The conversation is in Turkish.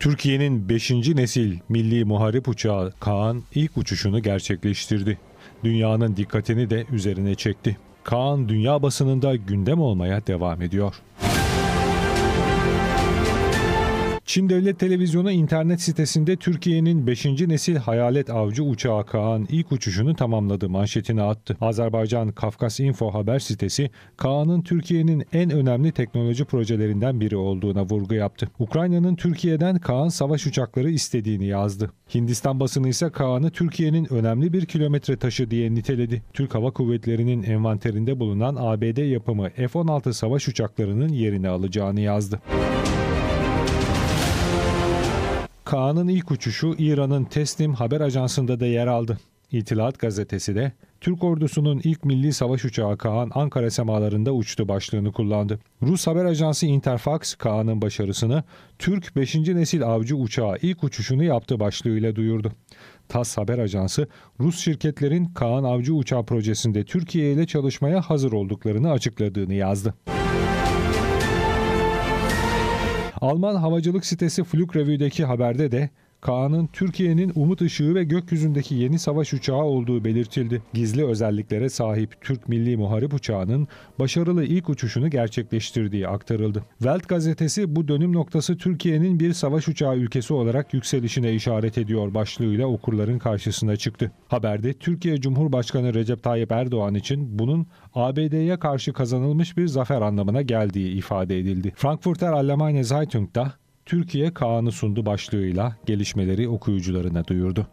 Türkiye'nin 5. nesil milli muharip uçağı Kaan ilk uçuşunu gerçekleştirdi. Dünyanın dikkatini de üzerine çekti. Kaan dünya basınında gündem olmaya devam ediyor. Çin Devlet Televizyonu internet sitesinde Türkiye'nin 5. nesil hayalet avcı uçağı Kaan ilk uçuşunu tamamladı manşetini attı. Azerbaycan Kafkas Info haber sitesi Kaan'ın Türkiye'nin en önemli teknoloji projelerinden biri olduğuna vurgu yaptı. Ukrayna'nın Türkiye'den Kaan savaş uçakları istediğini yazdı. Hindistan basını ise Kaan'ı Türkiye'nin önemli bir kilometre taşı diye niteledi. Türk Hava Kuvvetleri'nin envanterinde bulunan ABD yapımı F-16 savaş uçaklarının yerini alacağını yazdı. Kaan'ın ilk uçuşu İran'ın Teslim haber ajansında da yer aldı. İtilat gazetesi de Türk ordusunun ilk milli savaş uçağı Kaan Ankara semalarında uçtu başlığını kullandı. Rus haber ajansı Interfax Kaan'ın başarısını Türk 5. nesil avcı uçağı ilk uçuşunu yaptı başlığıyla duyurdu. Tas haber ajansı Rus şirketlerin Kaan avcı uçağı projesinde Türkiye ile çalışmaya hazır olduklarını açıkladığını yazdı. Alman havacılık sitesi Flugrevue'deki haberde de Kaan'ın Türkiye'nin umut ışığı ve gökyüzündeki yeni savaş uçağı olduğu belirtildi. Gizli özelliklere sahip Türk Milli Muharip Uçağı'nın başarılı ilk uçuşunu gerçekleştirdiği aktarıldı. Welt gazetesi bu dönüm noktası Türkiye'nin bir savaş uçağı ülkesi olarak yükselişine işaret ediyor başlığıyla okurların karşısına çıktı. Haberde Türkiye Cumhurbaşkanı Recep Tayyip Erdoğan için bunun ABD'ye karşı kazanılmış bir zafer anlamına geldiği ifade edildi. Frankfurter Allgemeine Zeitung'da Türkiye Kaan'ı sundu başlığıyla gelişmeleri okuyucularına duyurdu.